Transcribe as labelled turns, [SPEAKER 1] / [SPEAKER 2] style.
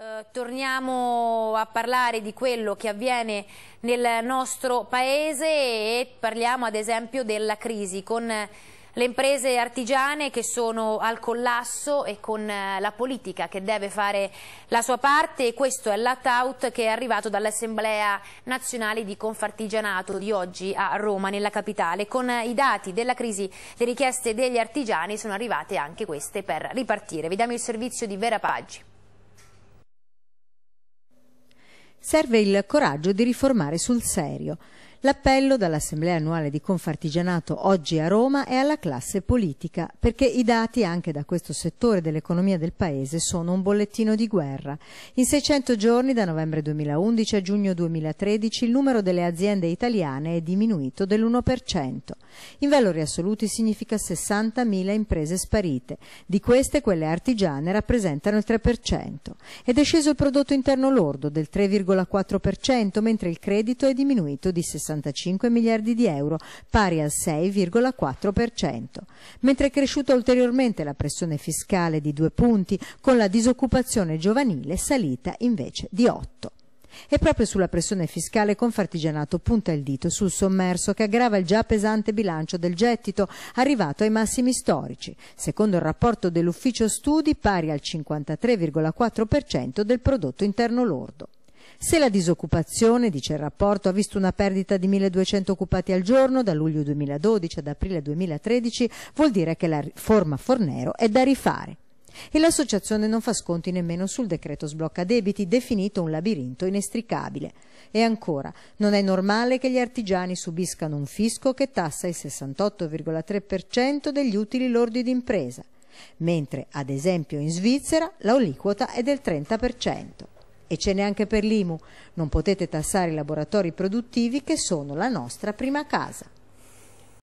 [SPEAKER 1] Eh, torniamo a parlare di quello che avviene nel nostro paese e parliamo ad esempio della crisi con le imprese artigiane che sono al collasso e con eh, la politica che deve fare la sua parte e questo è l'at-out che è arrivato dall'Assemblea Nazionale di Confartigianato di oggi a Roma, nella capitale. Con i dati della crisi le richieste degli artigiani sono arrivate anche queste per ripartire. Vediamo il servizio di Vera Paggi.
[SPEAKER 2] serve il coraggio di riformare sul serio. L'appello dall'Assemblea annuale di Confartigianato oggi a Roma è alla classe politica, perché i dati anche da questo settore dell'economia del Paese sono un bollettino di guerra. In 600 giorni, da novembre 2011 a giugno 2013, il numero delle aziende italiane è diminuito dell'1%. In valori assoluti significa 60.000 imprese sparite, di queste quelle artigiane rappresentano il 3%. Ed è sceso il prodotto interno lordo del 3,4%, mentre il credito è diminuito di 60 65 miliardi di euro, pari al 6,4%, mentre è cresciuta ulteriormente la pressione fiscale di due punti, con la disoccupazione giovanile salita invece di 8. E proprio sulla pressione fiscale Confartigianato punta il dito sul sommerso che aggrava il già pesante bilancio del gettito, arrivato ai massimi storici, secondo il rapporto dell'Ufficio Studi pari al 53,4% del prodotto interno lordo. Se la disoccupazione, dice il rapporto, ha visto una perdita di 1.200 occupati al giorno da luglio 2012 ad aprile 2013, vuol dire che la riforma Fornero è da rifare. E l'associazione non fa sconti nemmeno sul decreto sblocca debiti, definito un labirinto inestricabile. E ancora, non è normale che gli artigiani subiscano un fisco che tassa il 68,3% degli utili lordi d'impresa, mentre ad esempio in Svizzera l'aliquota è del 30% e ce n'è anche per l'IMU. Non potete tassare i laboratori produttivi che sono la nostra prima casa.